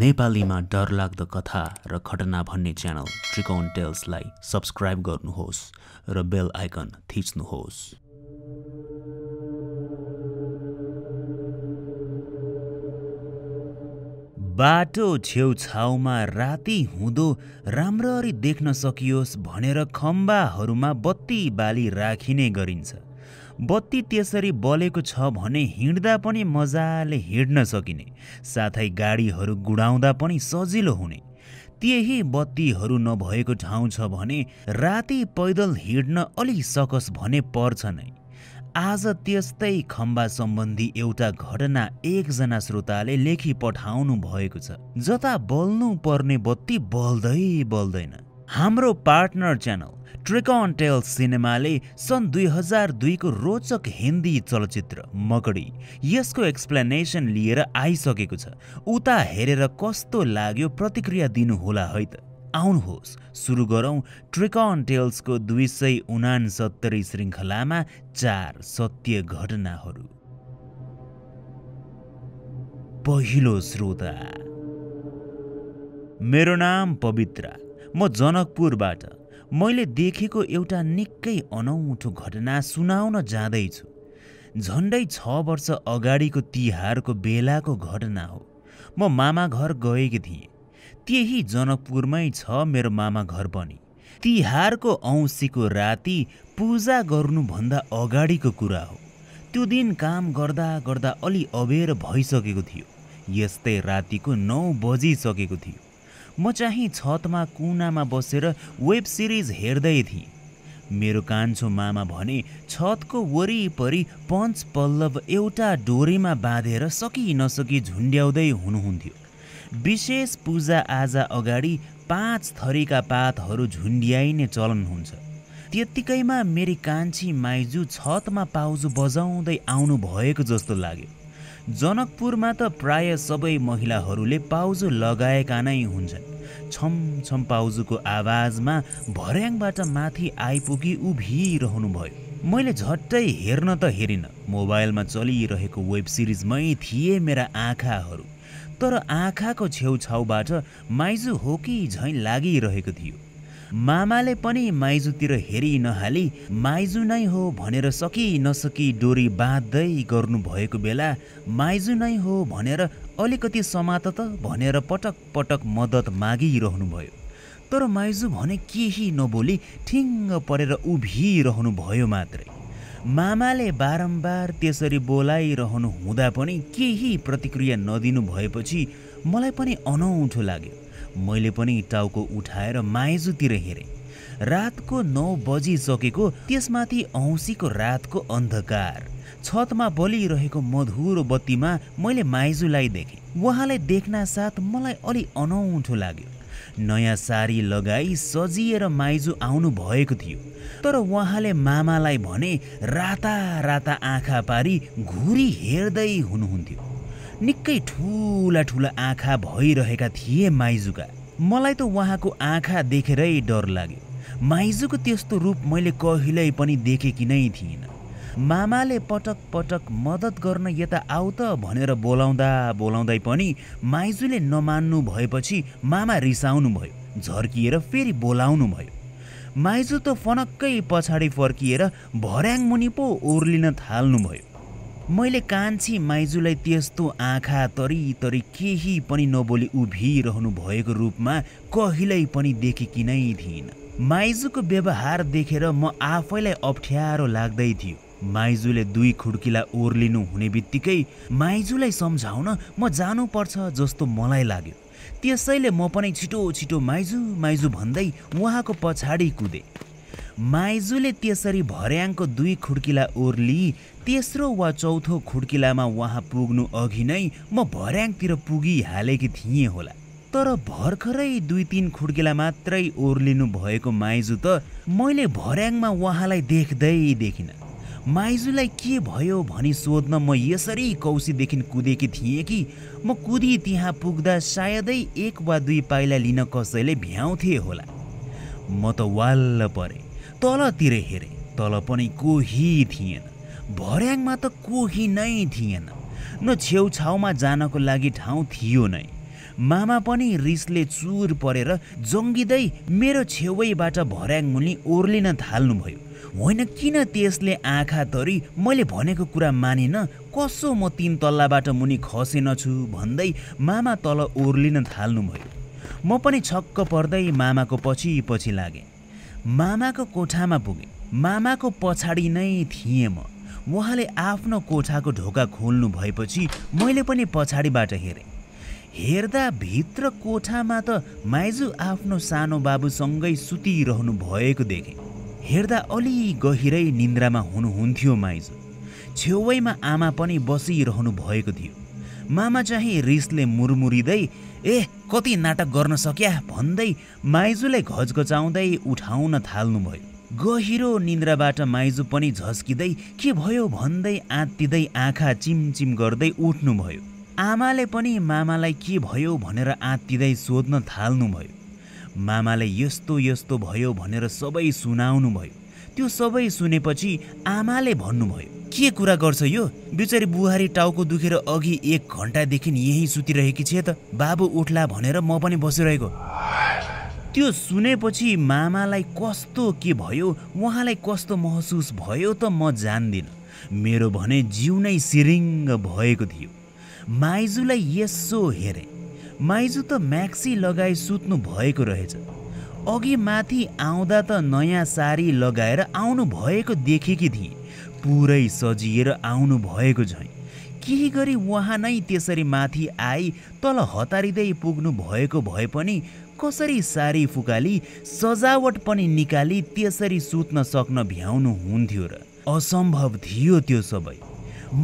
नेपालीमा डरलाग्दो कथा र घटना भन्ने च्यानल टेल्स टेल्सलाई सब्सक्राइब गर्नुहोस् र बेल आइकन थिच्नुहोस् बाटो छेउछाउमा राति हुँदो राम्ररी देख्न सकियोस् भनेर खम्बाहरूमा बत्ती बाली राखिने गरिन्छ बत्ती त्यसरी बलेको छ भने हिँड्दा पनि मजाले हिँड्न सकिने साथै गाडीहरू गुडाउँदा पनि सजिलो हुने त्यही बत्तीहरू नभएको ठाउँ छ भने राति पैदल हिँड्न अलि सकस भने पर्छ नै आज त्यस्तै खम्बा सम्बन्धी एउटा घटना एकजना श्रोताले लेखी पठाउनु भएको छ जता बल्नु पर्ने बत्ती बल्दै बल्दैन हाम्रो पार्टनर च्यानल ट्रेकन टेल सिनेमाले सन् दुई हजार दुईको रोचक हिन्दी चलचित्र मकडी यसको एक्सप्लेनेसन लिएर आइसकेको छ उता हेरेर कस्तो लाग्यो प्रतिक्रिया दिनुहोला है त आउनुहोस् सुरु गरौँ ट्रिकन टेल्सको दुई सय उनासत्तरी श्रृङ्खलामा चार सत्य घटनाहरू पहिलो श्रोता मेरो नाम पवित्रा म जनकपुरबाट मैले देखेको एउटा निकै अनौठो घटना सुनाउन जाँदैछु झन्डै छ वर्ष अगाडिको तिहारको बेलाको घटना हो म मामा घर गएकी थिएँ त्यही जनकपुरमै छ मेरो मामा घर पनि तिहारको औँसीको राति पूजा गर्नुभन्दा अगाडिको कुरा हो त्यो दिन काम गर्दा गर्दा अलि अबेर भइसकेको थियो यस्तै रातिको नौ बजिसकेको थियो म चाहिँ छतमा कुनामा बसेर वेब सिरिज हेर्दै थिएँ मेरो कान्छो मामा भने छतको वरिपरि पञ्च पल्लव एउटा डोरीमा बाँधेर सकि नसकी झुन्ड्याउँदै हुनुहुन्थ्यो विशेष पूजा आजा अगाडि पाँच थरीका पातहरू झुन्ड्याइने चलन हुन्छ त्यत्तिकैमा मेरी कान्छी माइजू छतमा पाउजु बजाउँदै आउनुभएको जस्तो लाग्यो जनकपुरमा त प्राय सबै महिलाहरूले पाउजो लगाएका नै हुन्छन् छम छम पाउजूको आवाजमा भर्याङबाट माथि आइपुगी उभिरहनुभयो मैले झट्टै हेर्न त हेरिनँ मोबाइलमा चलिरहेको वेब सिरिजमै थिए मेरा आँखाहरू तर आँखाको छेउछाउबाट माइजु हो कि झैँ लागिरहेको थियो मामाले पनि माइजूतिर हेरि नहाली माइजु नै हो भनेर सकि नसकी डोरी बाँध्दै गर्नुभएको बेला माइजु नै हो भनेर अलिकति समात त भनेर पटक पटक मद्दत मागिरहनुभयो तर माइजू भने केही नबोली ठिङ्ग परेर उभिरहनुभयो मात्रै मामाले बारम्बार त्यसरी बोलाइरहनु हुँदा पनि केही प्रतिक्रिया नदिनु भएपछि मलाई पनि अनौठो लाग्यो मैले पनि टाउको उठाएर माइजुतिर हेरेँ रातको नौ बजिसकेको त्यसमाथि औँसीको रातको अन्धकार छतमा बलिरहेको मधुरो बत्तीमा मैले माइजूलाई देखेँ उहाँलाई देख्न साथ मलाई अलि अनौठो लाग्यो नयाँ सारी लगाई सजिएर माइजू आउनु भएको थियो तर उहाँले मामालाई भने राता राता आँखा पारी घुरी हेर्दै हुनुहुन्थ्यो निकै ठुला ठुला आँखा भइरहेका थिए माइजुका मलाई त उहाँको आँखा देखेरै डर लाग्यो माइजुको त्यस्तो रूप मैले कहिल्यै पनि देखेकी नै थिइनँ मामाले पटक पटक मद्दत गर्न यता आऊ त भनेर बोलाउँदा बोलाउँदै पनि माइजुले नमान्नु भएपछि मामा रिसाउनु भयो झर्किएर फेरि बोलाउनु भयो माइजु त फनक्कै पछाडि फर्किएर भर्याङ मुनि पो ओर्लिन थाल्नुभयो मैले कान्छी माइजुलाई त्यस्तो आँखा तरी तरी केही पनि नबोली उभिरहनु भएको रूपमा कहिल्यै पनि देखेकी नै थिइनँ माइजूको व्यवहार देखेर म आफैलाई अप्ठ्यारो लाग्दै थियो माइजूले दुई खुड्किला ओर्लिनु हुने बित्तिकै माइजूलाई सम्झाउन म जानुपर्छ जस्तो मलाई लाग्यो त्यसैले म पनि छिटो छिटो माइजु माइजु भन्दै उहाँको पछाडि कुदेँ माइजुले त्यसरी भर्याङको दुई खुड्किला ओर्ली तेस्रो वा चौथो खुड्किलामा उहाँ पुग्नु अघि नै म भर्याङतिर पुगिहालेकी थिएँ होला तर भर्खरै दुई तिन खुड्किला मात्रै ओर्लिनु भएको माइजू त मैले भर्याङमा उहाँलाई देख्दै देखिनँ माइजूलाई के भयो भनी सोध्न म यसरी कौसीदेखि कुदेकी थिएँ कि म कुदी त्यहाँ पुग्दा सायदै एक वा दुई पाइला लिन कसैले भ्याउँथे होला म त वाल परे तलतिर हेरेँ तल पनि कोही थिएन भर्याङमा त कोही नै थिएन न छेउछाउमा जानको लागि ठाउँ थियो नै मामा पनि रिसले चुर परेर जङ्गिँदै मेरो छेउैबाट भर्याङ मुनि ओर्लिन थाल्नुभयो होइन किन त्यसले आँखा तरी मैले भनेको कुरा मानिन कसो म तिन तल्लाबाट मुनि खसेनछु भन्दै मामा तल ओर्लिन थाल्नुभयो म पनि छक्क पर्दै मामाको पछि पछि लागेँ मामाको कोठामा पुगेँ मामाको पछाडि नै थिएँ म उहाँले आफ्नो कोठाको ढोका खोल्नु भएपछि मैले पनि पछाडिबाट हेरेँ हेर्दा भित्र कोठामा त माइजू आफ्नो सानो बाबुसँगै सुतिरहनु भएको देखेँ हेर्दा अलि गहिरै निन्द्रामा हुनुहुन्थ्यो माइजू छेउमा आमा पनि बसिरहनु भएको थियो मामा चाहिँ रिसले मुरमुरिँदै ए कति नाटक गर्न सक्या भन्दै माइजूलाई घचघचाउँदै उठाउन थाल्नुभयो गहिरो निन्द्राबाट माइजू पनि झस्किँदै के भयो भन्दै आत्तिँदै आँखा चिमचिम गर्दै उठ्नुभयो आमाले पनि मामालाई के भयो भनेर आत्तिँदै सोध्न थाल्नुभयो मामाले यस्तो यस्तो भयो भनेर सबै सुनाउनुभयो त्यो सबै सुनेपछि आमाले भन्नुभयो के कुरा गर्छ यो बिचरी बुहारी टाउको दुखेर अघि एक घन्टादेखि यहीँ सुतिरहेकी थिए त बाबु उठ्ला भनेर म पनि बसिरहेको त्यो सुनेपछि मामालाई कस्तो के भयो उहाँलाई कस्तो महसुस भयो त म जान्दिनँ मेरो भने जिउ नै सिरिङ्ग भएको थियो माइजूलाई यसो हेरेँ माइजु त म्याक्सी लगाई सुत्नु भएको रहेछ अघि माथि आउँदा त नयाँ सारी लगाएर आउनु भएको देखेकी थिएँ पुरै सजिएर आउनु भएको झैँ केही गरी उहाँ नै त्यसरी माथि आई तल हतारिँदै पुग्नु भएको भए पनि कसरी सारी फुकाली सजावट पनि निकाली त्यसरी सुत्न सक्न भ्याउनु हुन्थ्यो र असम्भव थियो त्यो सबै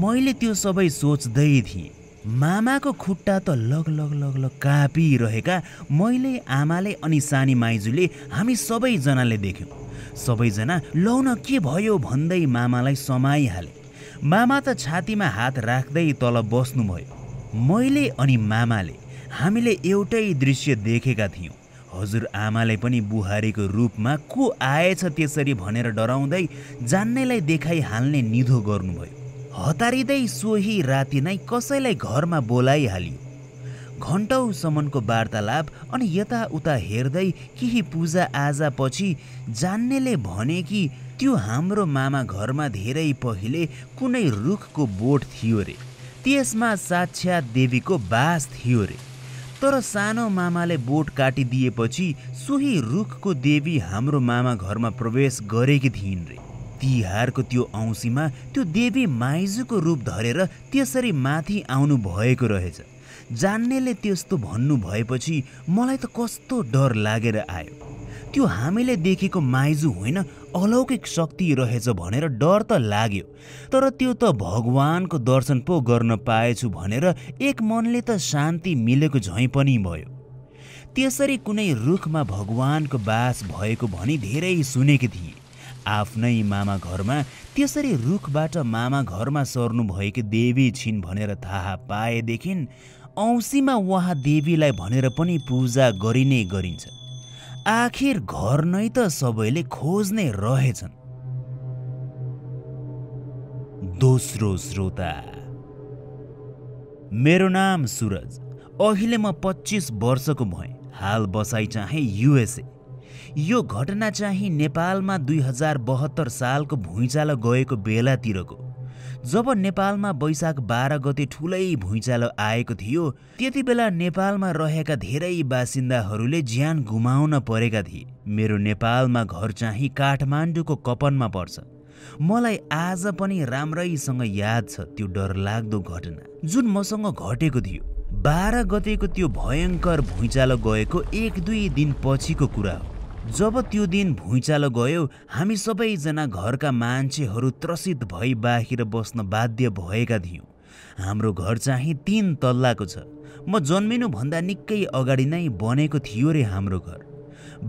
मैले त्यो सबै सोच्दै थिएँ मामाको खुट्टा त लग लग लग लग कापिरहेका मैले आमाले अनि सानी माइजूले हामी सबैजनाले देख्यौँ सबैजना लौन के भयो भन्दै मामालाई समाइहाले मामा त छातीमा हात राख्दै तल बस्नुभयो मैले अनि मामाले हामीले एउटै दृश्य देखेका थियौँ आमाले पनि बुहारीको रूपमा को आएछ त्यसरी भनेर डराउँदै जान्नेलाई देखाइहाल्ने निधो गर्नुभयो हतारिँदै सोही राति नै कसैलाई घरमा बोलाइहाल्यो घन्टौसम्मको वार्तालाप अनि यताउता हेर्दै केही पूजा आजापछि जान्नेले भने कि त्यो हाम्रो मामा घरमा धेरै पहिले कुनै रुखको बोट थियो रे त्यसमा साक्षात देवीको बास थियो रे तर सानो मामाले बोट काटिदिएपछि सोही रुखको देवी हाम्रो मामा घरमा प्रवेश गरेकी थिइन् रे तिहारको त्यो औँसीमा त्यो देवी माइजूको रूप धरेर त्यसरी माथि आउनु भएको रहेछ जान्नेले त्यस्तो भन्नु भएपछि मलाई त कस्तो डर लागेर आयो त्यो हामीले देखेको माइजु होइन अलौकिक शक्ति रहेछ भनेर डर त लाग्यो तर त्यो त भगवानको दर्शन पो गर्न पाएछु भनेर एक मनले त शान्ति मिलेको झैँ पनि भयो त्यसरी कुनै रुखमा भगवानको बास भएको भनी धेरै सुनेकी थिए आफ्नै मामा घरमा त्यसरी रुखबाट मामा घरमा सर्नु सर्नुभएकी देवी छिन् भनेर थाहा पाएदेखि औँसीमा उहाँ देवीलाई भनेर पनि पूजा गरिने गरिन्छ आखिर घर नै त सबैले खोज्ने रहेछन् दोस्रो श्रोता मेरो नाम सुरज अहिले म पच्चिस वर्षको भएँ हाल बसाइ चाहिँ युएसए यो घटना चाहिँ नेपालमा दुई हजार बहत्तर सालको भुइँचालो गएको बेलातिरको जब नेपालमा वैशाख बाह्र गते ठुलै भुइँचालो आएको थियो त्यति बेला नेपालमा रहेका धेरै बासिन्दाहरूले ज्यान गुमाउन परेका थिए मेरो नेपालमा घर चाहिँ काठमाडौँको कपनमा पर्छ मलाई आज पनि राम्रैसँग याद छ त्यो डरलाग्दो घटना जुन मसँग घटेको थियो बाह्र गतेको त्यो भयङ्कर भुइँचालो गएको एक दुई दिन पछिको कुरा हो जब त्यो दिन भुइँचालो गयो हामी सबैजना घरका मान्छेहरू त्रसित भई बाहिर बस्न बाध्य भएका थियौँ हाम्रो घर चाहिँ तिन तल्लाको छ म जन्मिनुभन्दा निकै अगाडि नै बनेको थियो रे हाम्रो घर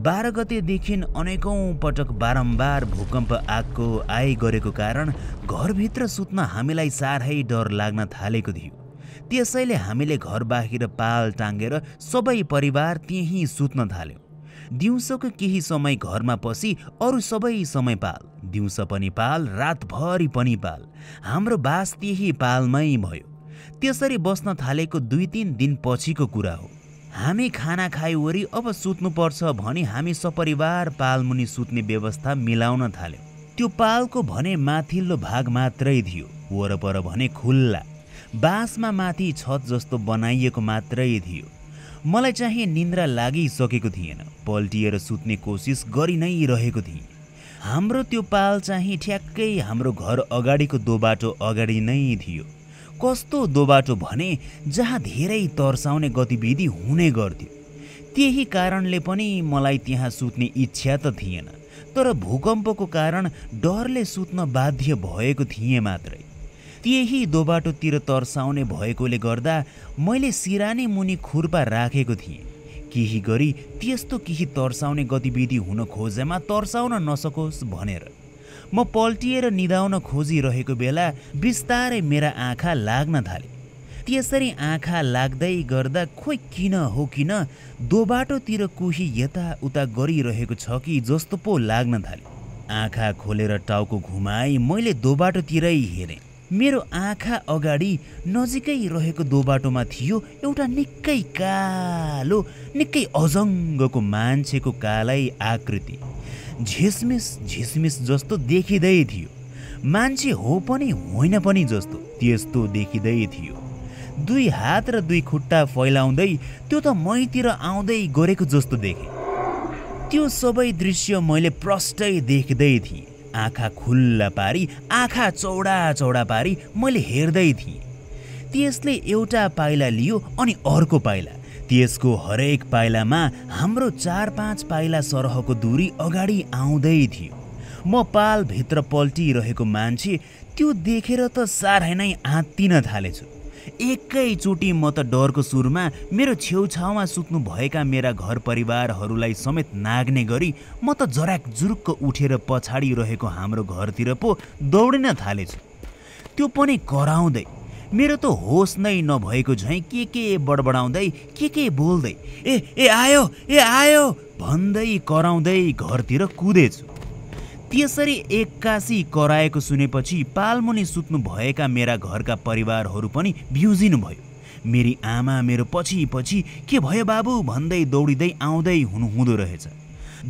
बाह्र गतेदेखि अनेकौँ पटक बारम्बार भूकम्प आगको आइ गरेको कारण घरभित्र सुत्न हामीलाई साह्रै डर लाग्न थालेको थियो त्यसैले हामीले घर बाहिर पाल टाँगेर सबै परिवार त्यहीँ सुत्न थाल्यौँ दिउँसोको केही समय घरमा पसी अरू सबै समय पाल दिउँसो पनि पाल रातभरि पनि पाल हाम्रो बास त्यही पालमै भयो त्यसरी बस्न थालेको दुई तिन दिन पछिको कुरा हो हामी खाना खाइवरी अब सुत्नुपर्छ भने हामी सपरिवार पालमुनि सुत्ने व्यवस्था मिलाउन थाल्यौँ त्यो पालको भने माथिल्लो भाग मात्रै थियो वरपर भने खुल्ला बाँसमा माथि छत जस्तो बनाइएको मात्रै थियो मलाई चाहिँ निन्द्रा लागिसकेको थिएन पल्टिएर सुत्ने कोसिस गरि नै रहेको थिएँ हाम्रो त्यो पाल चाहिँ ठ्याक्कै हाम्रो घर अगाडिको दोबाटो अगाडि नै थियो कस्तो दोबाटो भने जहाँ धेरै तर्साउने गतिविधि हुने गर्थ्यो त्यही कारणले पनि मलाई त्यहाँ सुत्ने इच्छा त थिएन तर भूकम्पको कारण डरले सुत्न बाध्य भएको थिएँ मात्रै त्यही दोबाटोतिर तर्साउने भएकोले गर्दा मैले सिरानी मुनि खुर्पा राखेको थिएँ केही गरी त्यस्तो केही तर्साउने गतिविधि हुन खोजेमा तर्साउन नसकोस् भनेर म पल्टिएर निधाउन खोजिरहेको बेला बिस्तारै मेरा आँखा लाग्न थाले त्यसरी आँखा लाग्दै गर्दा खोइ किन हो किन दोबाटोतिर कोही यताउता गरिरहेको छ कि जस्तो पो लाग्न थाल्यो आँखा खोलेर टाउको घुमाई मैले दोबाटोतिरै हेरेँ मेरो आँखा अगाडि नजिकै रहेको दोबाटोमा थियो एउटा निकै कालो निकै अजङ्गको मान्छेको कालै आकृति झिसमिस झिसमिस जस्तो देखिँदै थियो मान्छे हो पनि होइन पनि जस्तो त्यस्तो देखिँदै थियो दुई हात र दुई खुट्टा फैलाउँदै त्यो त मैतिर आउँदै गरेको जस्तो देखेँ त्यो सबै दृश्य मैले प्रष्टै देख्दै थिएँ आँखा खुल्ला पारी आँखा चौडा चौडा पारी मैले हेर्दै थिएँ त्यसले एउटा पाइला लियो अनि अर्को पाइला त्यसको हरेक पाइलामा हाम्रो चार पाँच पाइला सरहको दूरी अगाडि आउँदै थियो म पालभित्र पल्टिरहेको मान्छे त्यो देखेर त साह्रै नै आत्तिन थालेछु एकैचोटि म त डरको सुरुमा मेरो छेउछाउमा सुत्नुभएका मेरा घर परिवारहरूलाई समेत नाग्ने गरी म त जराक जुरुक्क उठेर पछाडि रहेको हाम्रो घरतिर पो दौडिन थालेछु त्यो पनि कराउँदै मेरो त होस नै नभएको झैँ के के बडबडाउँदै के के बोल्दै ए ए आयो ए आयो भन्दै कराउँदै घरतिर कुदेछु त्यसरी एक्कासी कराएको सुनेपछि पालमुनि सुत्नुभएका मेरा घरका परिवारहरू पनि भ्युजिनुभयो मेरी आमा मेरो पछि पछि के भयो बाबु भन्दै दौडिँदै आउँदै हुनुहुँदो रहेछ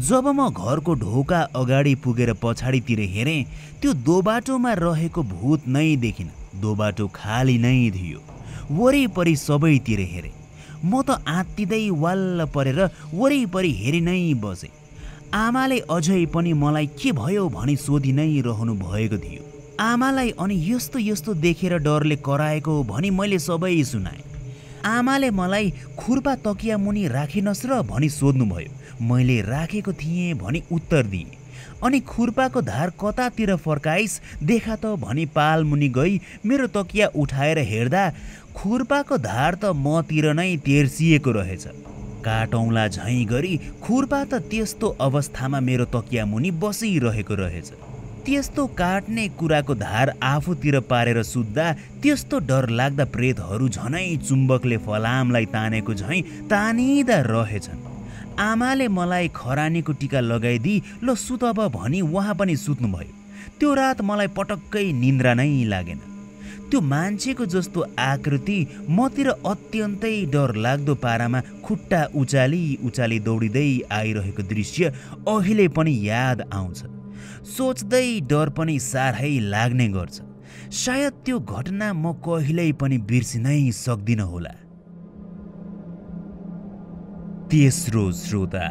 जब म घरको ढोका अगाडि पुगेर पछाडितिर हेरेँ त्यो दोबाटोमा रहेको भूत नै देखिनँ दोबाटो खाली नै थियो वरिपरि सबैतिर हेरेँ म त आत्तिँदै वाल्ल परेर वरिपरि हेरि नै बसेँ आमाले अझै पनि मलाई के भयो भनी सोधि नै रहनु भएको थियो आमालाई अनि यस्तो यस्तो देखेर डरले कराएको भनी मैले सबै सुनाएँ आमाले मलाई खुर्पा तकिया मुनि राखिनस् र भनी सोध्नुभयो मैले राखेको थिएँ भनी उत्तर दिएँ अनि खुर्पाको धार कतातिर फर्काइस् देखा त भनी पाल गई मेरो तकिया उठाएर हेर्दा खुर्पाको धार त मतिर नै तेर्सिएको रहेछ काटौँला झैँ गरी खुर्पा त त्यस्तो अवस्थामा मेरो तकिया मुनि बसिरहेको रहेछ त्यस्तो काट्ने कुराको धार आफूतिर पारेर सुत्दा त्यस्तो डर लाग्दा प्रेतहरू झनै चुम्बकले फलामलाई तानेको झैँ तानिँदा रहेछन् आमाले मलाई खरानीको टिका लगाइदिई ल सुतब भनी उहाँ पनि सुत्नुभयो त्यो रात मलाई पटक्कै निन्द्रा नै लागेन त्यो मान्छेको जस्तो आकृति मतिर अत्यन्तै डरलाग्दो पारामा खुट्टा उचाली उचाली दौडिँदै आइरहेको दृश्य अहिले पनि याद आउँछ सोच्दै डर पनि साह्रै लाग्ने गर्छ सायद त्यो घटना म कहिल्यै पनि बिर्सिनै सक्दिनँ होला तेस्रो श्रोता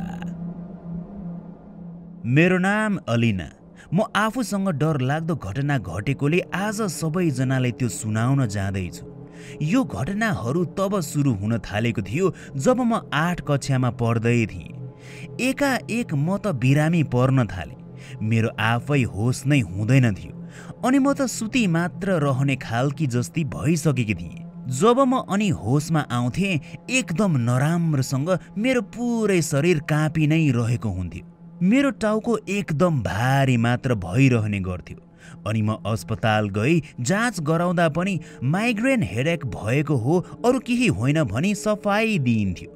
मेरो नाम अलिना म आफूसँग डरलाग्दो घटना घटेकोले आज सबैजनालाई त्यो सुनाउन जाँदैछु यो घटनाहरू तब सुरु हुन थालेको थियो जब म आठ कक्षामा पढ्दै थिएँ एकाएक म त बिरामी पर्न थालेँ मेरो आफै होस नै हुँदैन थियो अनि म त सुती मात्र रहने खालकी जस्ती भइसकेकी थिएँ जब म अनि होसमा आउँथेँ एकदम नराम्रोसँग मेरो पुरै शरीर कापी नै रहेको हुन्थ्यो मेरो टाउको एकदम भारी मात्र भइरहने गर्थ्यो अनि म अस्पताल गई जाँच गराउँदा पनि माइग्रेन हेडेक भएको हो अरू केही होइन भनी सफाई दिइन्थ्यो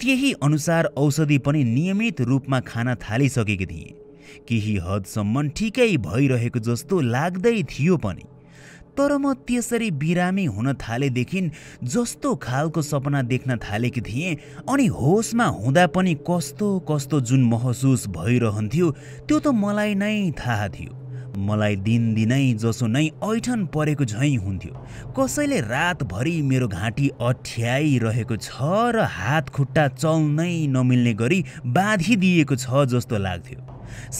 त्यही अनुसार औषधि पनि नियमित रूपमा खान थालिसकेकी थिएँ केही हदसम्म ठिकै भइरहेको जस्तो लाग्दै थियो पनि तर म त्यसरी बिरामी हुन थालेदेखि जस्तो खालको सपना देख्न थालेकी थिएँ अनि होसमा हुँदा पनि कस्तो कस्तो जुन महसुस भइरहन्थ्यो त्यो त मलाई नै थाहा थियो मलाई दिनदिनै जसो नै ऐठन परेको झैँ हुन्थ्यो कसैले रातभरि मेरो घाँटी अठ्याइरहेको छ र हात खुट्टा चल्नै नमिल्ने गरी बाँधिदिएको छ जस्तो लाग्थ्यो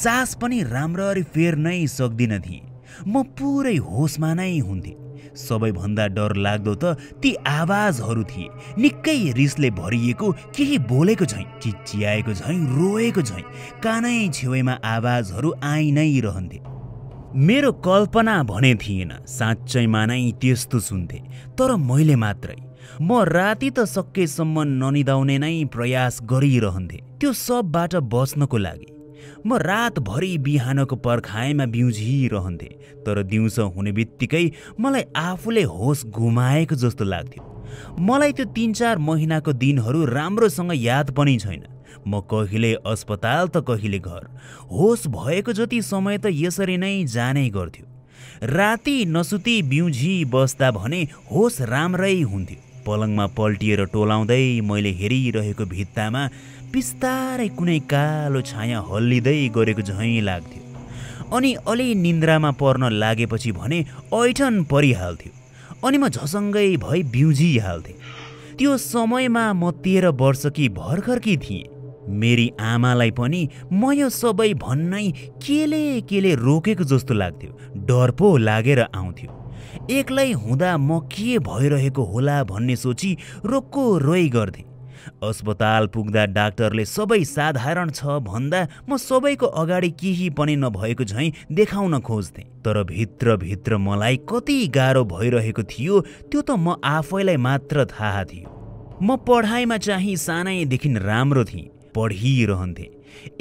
सास पनि राम्ररी फेर्नै सक्दिन थिएँ म पुरै होसमा नै हुन्थेँ सबैभन्दा डर लाग्दो त ती आवाजहरू थिए निकै रिसले भरिएको केही बोलेको झैँ चिच्याएको झैँ रोएको झैँ कानै छेउमा आवाजहरू आइ नै रहन्थे मेरो कल्पना भने थिएन साँच्चैमा नै त्यस्तो सुन्थे तर मैले मात्रै म राति त सकेसम्म ननिदाउने नै प्रयास गरिरहन्थे त्यो सबबाट बच्नको लागि म रातभरि बिहानको पर्खाएमा बिउझिरहन्थेँ तर दिउँसो हुने बित्तिकै मलाई आफूले होस गुमाएको जस्तो लाग्थ्यो मलाई त्यो तिन चार महिनाको दिनहरू राम्रोसँग याद पनि छैन म कहिले अस्पताल त कहिले घर होस भएको जति समय त यसरी नै जाने गर्थ्यो राति नसुती बिउझी बस्दा भने होस राम्रै हुन्थ्यो पलङमा पल्टिएर टोलाउँदै मैले हेरिरहेको भित्तामा बिस्तारै कुनै कालो छाया हल्लिँदै गरेको झैँ लाग्थ्यो अनि अलि निन्द्रामा पर्न लागेपछि भने ऐठन परिहाल्थ्यो अनि म झसङ्गै भई बिउजिहाल्थेँ त्यो समयमा म तेह्र वर्ष वर्षकी भर्खरकी थिएँ मेरी आमालाई पनि म यो सबै भन्नै केले केले रोकेको जस्तो लाग्थ्यो डर पो लागेर आउँथ्यो एक्लै हुँदा म के भइरहेको होला भन्ने सोची रोक्को रोइ गर्थेँ अस्पताल पुग्दा डाक्टरले सबै साधारण छ भन्दा म सबैको अगाडि केही पनि नभएको झैँ देखाउन खोज्थेँ तर भित्र भित्र मलाई कति गाह्रो भइरहेको थियो त्यो त म आफैलाई मात्र थाहा थियो म पढाइमा चाहिँ सानैदेखि राम्रो थिएँ पढिरहन्थेँ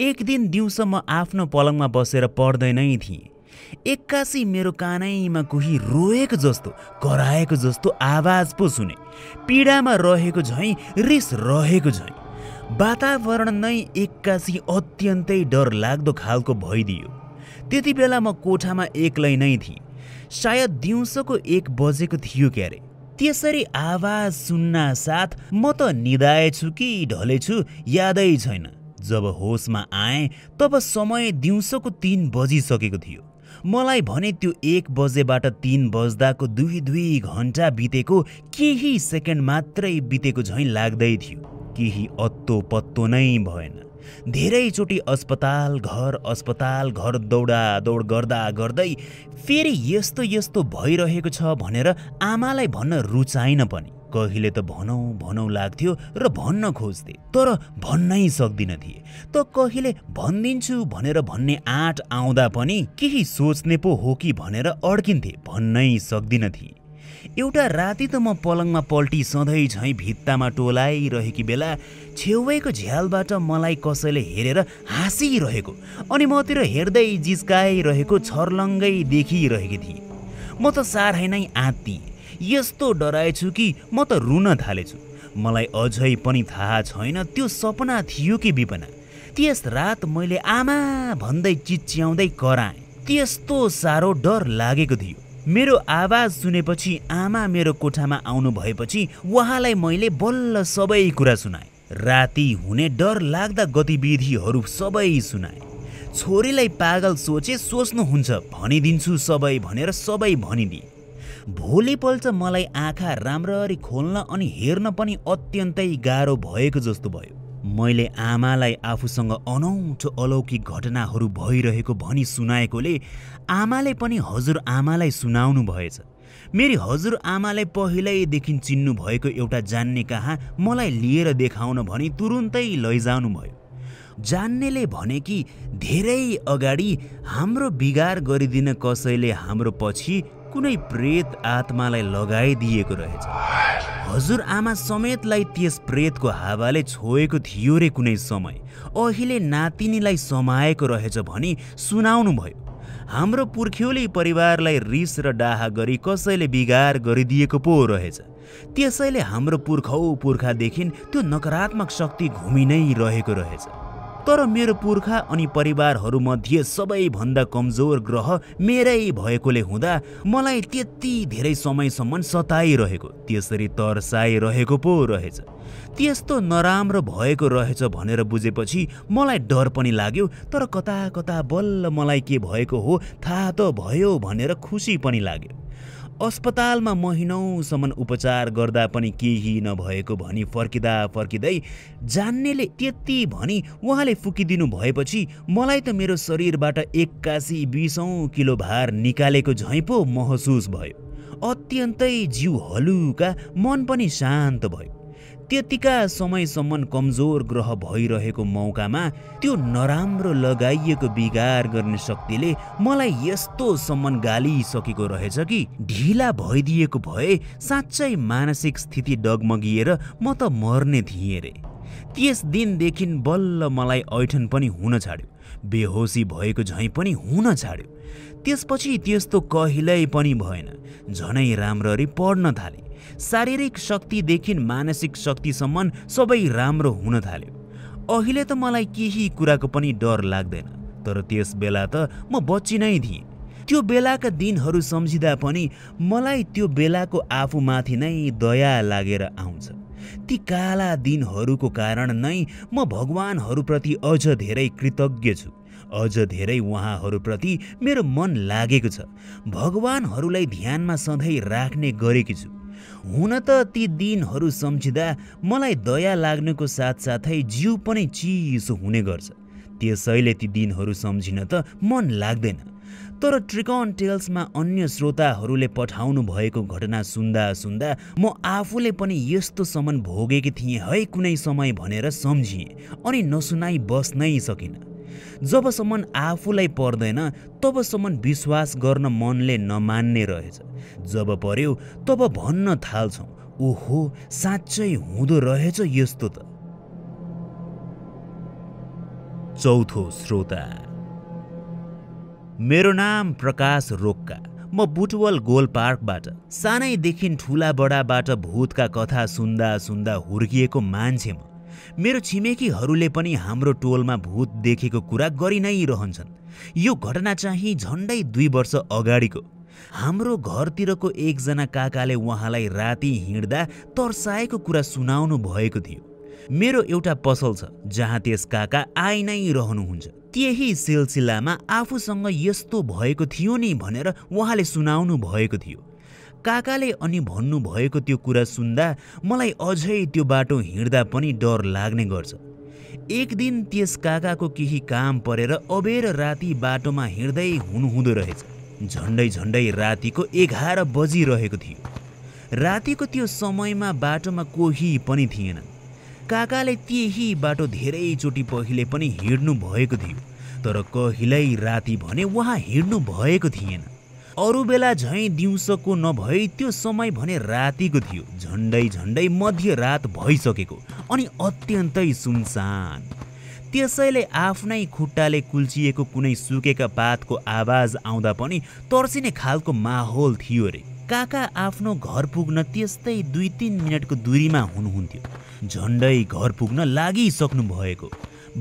एक दिन दिउँसो म आफ्नो पलङमा बसेर पढ्दै नै थिएँ एक्कासी मेरो कानैमा कोही रोएको जस्तो कराएको जस्तो आवाज पो सुने पीडामा रहेको झैँ रिस रहेको झैँ वातावरण नै एक्कासी अत्यन्तै डरलाग्दो खालको भइदियो त्यति बेला म कोठामा एक्लै नै थिएँ सायद दिउँसोको एक बजेको थियो क्यारे त्यसरी आवाज सुन्नासाथ म त निदाएछु कि ढलेछु यादै छैन जब होसमा आएँ तब समय दिउँसोको तिन बजिसकेको थियो मलाई भने त्यो एक बजेबाट तिन बज्दाको दुई दुई घन्टा बितेको केही सेकेन्ड मात्रै बितेको झैँ लाग्दै थियो केही अत्तो पत्तो नै भएन धेरैचोटि अस्पताल घर अस्पताल घर दौडा दौड गर्दा गर्दै फेरि यस्तो यस्तो भइरहेको छ भनेर आमालाई भन्न रुचाइन पनि कहिले त भनौँ भनौँ लाग्थ्यो र भन्न खोज्थे तर भन्नै सक्दिन थिए त कहिले भनिदिन्छु भनेर भन्ने आँट आउँदा पनि केही सोच्ने पो हो कि भनेर अड्किन्थे भन्नै सक्दिन थिए एउटा राति त म पलङमा पल्टी सधैँ झैँ भित्तामा टोलाइरहेकी बेला छेउको झ्यालबाट मलाई कसैले हेरेर हाँसिरहेको अनि मतिर हेर्दै जिस्काइरहेको छर्लङ्गै देखिरहेकी थिएँ म त साह्रै नै आँतिएँ यस्तो डराएछु कि म त रुन थालेछु मलाई अझै पनि थाहा छैन त्यो सपना थियो कि विपना त्यस रात मैले आमा भन्दै चिच्याउँदै कराएँ त्यस्तो साह्रो डर लागेको थियो मेरो आवाज सुनेपछि आमा मेरो कोठामा आउनु भएपछि उहाँलाई मैले बल्ल सबै कुरा सुनाएँ राति हुने डर लाग्दा गतिविधिहरू सबै सुनाएँ छोरीलाई पागल सोचे सोच्नुहुन्छ भनिदिन्छु सबै भनेर सबै भनिदिए भोलिपल्ट मलाई आँखा राम्ररी खोल्न अनि हेर्न पनि अत्यन्तै गाह्रो भएको जस्तो भयो मैले आमालाई आफूसँग अनौठो अलौकिक घटनाहरू भइरहेको भनी सुनाएकोले आमाले पनि हजुरआमालाई सुनाउनु भएछ मेरी हजुरआमाले पहिल्यैदेखि चिन्नु भएको एउटा जान्ने कहाँ मलाई लिएर देखाउन भनी तुरुन्तै लैजानु भयो जान्नेले भने कि धेरै अगाडि हाम्रो बिगार गरिदिन कसैले हाम्रो पछि कुनै प्रेत आत्मालाई लगाइदिएको रहेछ हजुर आमा समेतलाई त्यस प्रेतको हावाले छोएको थियो रे कुनै समय अहिले नातिनीलाई समाएको रहेछ भनी सुनाउनुभयो हाम्रो पुर्ख्यौली परिवारलाई रिस र डाहा गरी कसैले बिगार गरिदिएको पो रहेछ त्यसैले हाम्रो पुर्खौ पुर्खादेखि त्यो नकारात्मक शक्ति घुमि नै रहेको रहेछ तर मेरो पुर्खा अनि परिवारहरूमध्ये सबैभन्दा कमजोर ग्रह मेरै भएकोले हुँदा मलाई त्यति धेरै समयसम्म सताइरहेको त्यसरी तर्साइरहेको पो रहेछ त्यस्तो नराम्रो भएको रहेछ भनेर बुझेपछि मलाई डर पनि लाग्यो तर कता कता बल्ल मलाई के भएको हो थाहा त भयो भनेर खुसी पनि लाग्यो अस्पतालमा महिनौसम्म उपचार गर्दा पनि केही नभएको भनी फर्किँदा फर्किँदै जान्नेले त्यति भनी उहाँले फुकिदिनु भएपछि मलाई त मेरो शरीरबाट एक्कासी बिसौँ किलो भार निकालेको झैँपो महसुस भयो अत्यन्तै जिउ हलुका मन पनि शान्त भयो त्यतिका समयसम्म कमजोर ग्रह भइरहेको मौकामा त्यो नराम्रो लगाइएको बिगार गर्ने शक्तिले मलाई यस्तोसम्म गालिसकेको रहेछ कि ढिला भइदिएको भए साँच्चै मानसिक स्थिति डगमगिएर म त मर्ने थिएँ रे त्यस दिनदेखि बल्ल मलाई ऐठन पनि हुन छाड्यो बेहोसी भएको झैँ पनि हुन छाड्यो त्यसपछि त्यस्तो कहिल्यै पनि भएन झनै राम्ररी पढ्न थालेँ शारीरिक शक्तिदेखि मानसिक शक्तिसम्म सबै राम्रो हुन थाल्यो अहिले त मलाई केही कुराको पनि डर लाग्दैन तर त्यस बेला त म बच्ची नै थिएँ त्यो बेलाका दिनहरू सम्झिँदा पनि मलाई त्यो बेलाको आफूमाथि नै दया लागेर आउँछ ती काला दिनहरूको कारण नै म भगवानहरूप्रति अझ धेरै कृतज्ञ छु अझ धेरै उहाँहरूप्रति मेरो मन लागेको छ भगवान्हरूलाई ध्यानमा सधैँ राख्ने गरेकी छु हुन त ती दिनहरू सम्झिँदा मलाई दया लाग्नुको साथसाथै जिउ पनि चिसो हुने गर्छ त्यसैले ती दिनहरू सम्झिन त मन लाग्दैन तर ट्रिकन टेल्समा अन्य श्रोताहरूले पठाउनु भएको घटना सुन्दा सुन्दा म आफूले पनि यस्तो समन भोगेकी थिएँ है कुनै समय भनेर सम्झिएँ अनि नसुनाइ बस्नै सकिनँ जबसम्म आफूलाई पर्दैन तबसम्म विश्वास गर्न मनले नमान्ने रहेछ जब पर्यो तब भन्न थाल्छौँ ओहो साँच्चै हुँदो रहेछ यस्तो त चौथो श्रोता मेरो नाम प्रकाश रोक्का म बुटवल गोल पार्कबाट सानैदेखि ठुला बडाबाट भूतका कथा सुन्दा सुन्दा हुर्किएको मान्छे म मेरो छिमेकीहरूले पनि हाम्रो टोलमा भूत देखेको कुरा गरि नै रहन्छन् यो घटना चाहिँ झन्डै दुई वर्ष अगाडिको हाम्रो घरतिरको एकजना काकाले उहाँलाई राति हिँड्दा तर्साएको कुरा सुनाउनु भएको थियो मेरो एउटा पसल छ जहाँ त्यस काका आइ नै रहनुहुन्छ त्यही सिलसिलामा आफूसँग यस्तो भएको थियो नि भनेर उहाँले सुनाउनु भएको थियो काकाले अनि भन्नुभएको त्यो कुरा सुन्दा मलाई अझै त्यो बाटो हिँड्दा पनि डर लाग्ने गर्छ एक दिन त्यस काकाको केही काम परेर अबेर राति बाटोमा हिँड्दै हुनुहुँदो रहेछ झन्डै झन्डै रातिको एघार बजिरहेको थियो रातिको त्यो समयमा बाटोमा कोही पनि थिएन काकाले त्यही बाटो धेरैचोटि पहिले पनि हिँड्नु भएको थियो तर कहिल्यै राति भने उहाँ हिँड्नु भएको थिएन अरू बेला झैँ दिउँसोको नभई त्यो समय भने रातिको थियो झन्डै झन्डै मध्य रात भइसकेको अनि अत्यन्तै सुनसान त्यसैले आफ्नै खुट्टाले कुल्चिएको कुनै सुकेका पातको आवाज आउँदा पनि तर्सिने खालको माहौल थियो अरे काका आफ्नो घर पुग्न त्यस्तै दुई तिन मिनटको दूरीमा हुनुहुन्थ्यो झन्डै घर पुग्न लागिसक्नु भएको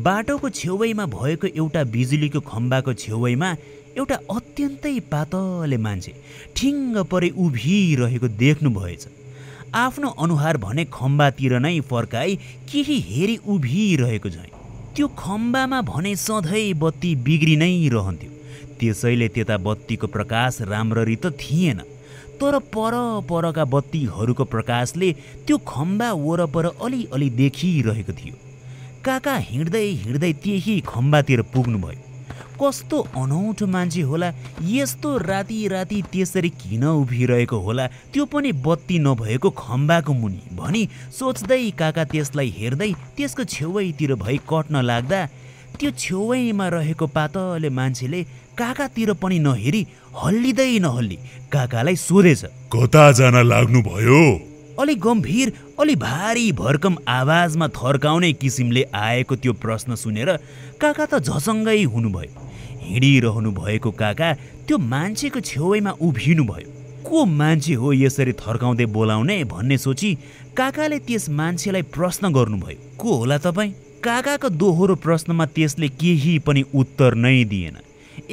बाटोको छेउमा भएको एउटा बिजुलीको खम्बाको छेउमा एउटा अत्यन्तै पातले मान्छे ठिङ्ग परे उभिरहेको देख्नुभएछ आफ्नो अनुहार भने खम्बातिर नै फर्काई केही हेरी उभिरहेको झैँ त्यो खम्बामा भने सधैँ बत्ती नै रहन्थ्यो त्यसैले त्यता बत्तीको प्रकाश राम्ररी त थिएन तर परपरका बत्तीहरूको प्रकाशले त्यो खम्बा वरपर अलिअलि देखिरहेको थियो काका हिँड्दै हिँड्दै त्यही खम्बातिर पुग्नुभयो कस्तो अनौठो मान्छे होला यस्तो राति राति त्यसरी किन उभिरहेको होला त्यो पनि बत्ती नभएको खम्बाको मुनि भनी सोच्दै काका त्यसलाई हेर्दै त्यसको छेउैतिर भई कट्न लाग्दा त्यो छेउैमा रहेको पातले मान्छेले काकातिर पनि नहेरी हल्लिँदै नहल्ली काकालाई सोधेछ कता जान लाग्नु भयो अलि गम्भीर अलि भारी भरकम आवाजमा थर्काउने किसिमले आएको त्यो प्रश्न सुनेर काका त झसङ्गै हुनुभयो हिँडिरहनु भएको काका त्यो मान्छेको छेउमा उभिनुभयो को मान्छे हो यसरी थर्काउँदै बोलाउने भन्ने सोची काकाले त्यस मान्छेलाई प्रश्न गर्नुभयो को होला तपाईँ काकाको दोहोरो प्रश्नमा त्यसले केही पनि उत्तर नै दिएन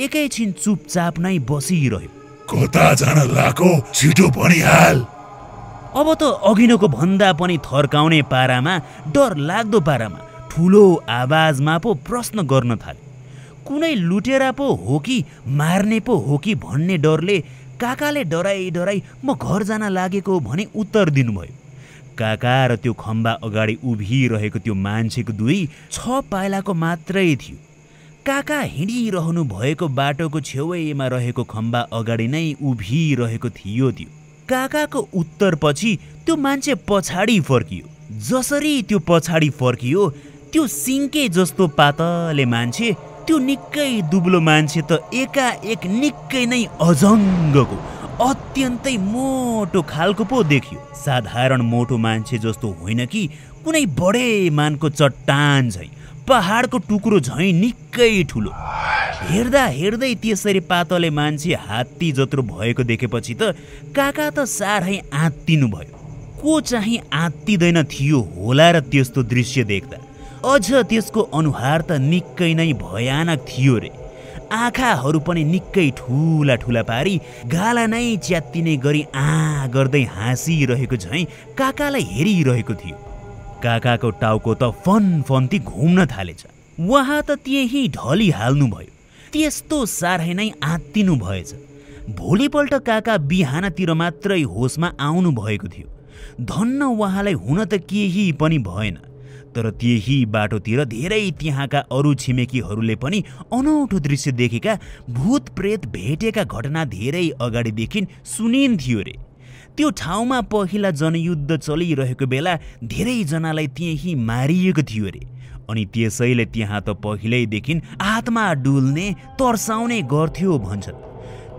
एकैछिन चुपचाप नै बसिरह्यो कता जान लाको छिटो भनिहाल अब त अघिल्लोको भन्दा पनि थर्काउने पारामा डर लाग्दो पारामा ठुलो आवाजमा पो प्रश्न गर्न थाले कुनै लुटेरा पो हो कि मार्ने पो हो कि भन्ने डरले काकाले डराइ डराइ म घर जान लागेको भने उत्तर दिनुभयो काका र त्यो खम्बा अगाडि उभिरहेको त्यो मान्छेको दुई छ पाइलाको मात्रै थियो काका हिँडिरहनु भएको बाटोको छेउमा रहेको खम्बा अगाडि नै उभिरहेको थियो त्यो काकाको उत्तरपछि त्यो मान्छे पछाडि फर्कियो जसरी त्यो पछाडि फर्कियो त्यो सिङ्के जस्तो पातले मान्छे त्यो निकै दुब्लो मान्छे त एकाएक निकै नै अजङ्गको अत्यन्तै मोटो खालको पो देखियो साधारण मोटो मान्छे जस्तो होइन कि कुनै बडे मानको चट्टान झैँ पहाडको टुक्रो झैँ निकै ठुलो हेर्दा हेर्दै त्यसरी पातले मान्छे हात्ती जत्रो भएको देखेपछि त काका त साह्रै भयो को चाहिँ आत्तिँदैन थियो होला र त्यस्तो दृश्य देख्दा अझ त्यसको अनुहार त निकै नै भयानक थियो रे आँखाहरू पनि निकै ठुला ठुला पारी गाला नै च्यात्तिने गरी आ गर्दै हाँसिरहेको झैँ काकालाई हेरिरहेको थियो काकाको टाउको त फन फन्ती घुम्न थालेछ उहाँ त त्यही ढलिहाल्नुभयो त्यस्तो साह्रै नै आत्तिनु भएछ भोलिपल्ट काका बिहानतिर मात्रै होसमा भएको थियो धन्न उहाँलाई हुन त केही पनि भएन तर त्यही बाटोतिर धेरै त्यहाँका अरू छिमेकीहरूले पनि अनौठो दृश्य देखेका भूत प्रेत भेटेका घटना धेरै अगाडिदेखि सुनिन्थ्यो रे त्यो ठाउँमा पहिला जनयुद्ध चलिरहेको बेला धेरैजनालाई त्यही मारिएको थियो अरे अनि त्यसैले त्यहाँ त पहिल्यैदेखि आत्मा डुल्ने तर्साउने गर्थ्यो भन्छन्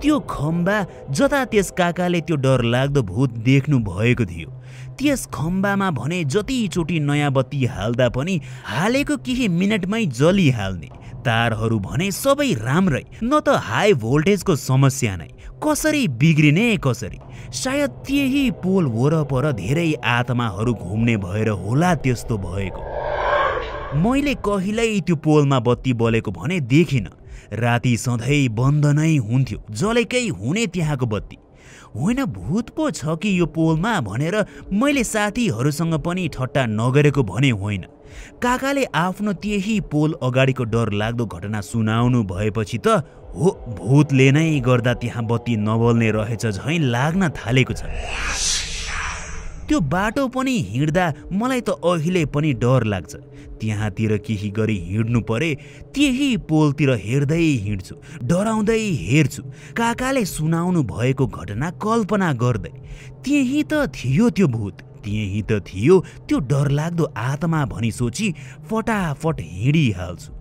त्यो खम्बा जता त्यस काकाले त्यो डरलाग्दो भूत देख्नु भएको थियो त्यस खम्बामा भने जतिचोटि नयाँ बत्ती हाल्दा पनि हालेको केही मिनटमै जलिहाल्ने तारहरू भने सबै राम्रै न त हाई भोल्टेजको समस्या नै कसरी बिग्रिने कसरी सायद त्यही पोल वरपर धेरै आत्माहरू घुम्ने भएर होला त्यस्तो भएको मैले कहिल्यै त्यो पोलमा बत्ती बलेको भने देखिनँ राति सधैँ बन्द नै हुन्थ्यो जलेकै हुने त्यहाँको बत्ती होइन भूत पो छ कि यो पोलमा भनेर मैले साथीहरूसँग पनि ठट्टा नगरेको भने होइन काकाले आफ्नो त्यही पोल अगाडिको डर लाग्दो घटना सुनाउनु भएपछि त हो भूतले नै गर्दा त्यहाँ बत्ती नबल्ने रहेछ झैँ लाग्न थालेको छ त्यो बाटो पनि हिँड्दा मलाई त अहिले पनि डर लाग्छ त्यहाँतिर केही गरी हिँड्नु परे त्यही पोलतिर हेर्दै हिँड्छु डराउँदै हेर्छु काकाले सुनाउनु भएको घटना कल्पना गर्दै त्यही त थियो त्यो भूत त्यही त थियो त्यो डरलाग्दो आत्मा भनी सोची फटाफट हिँडिहाल्छु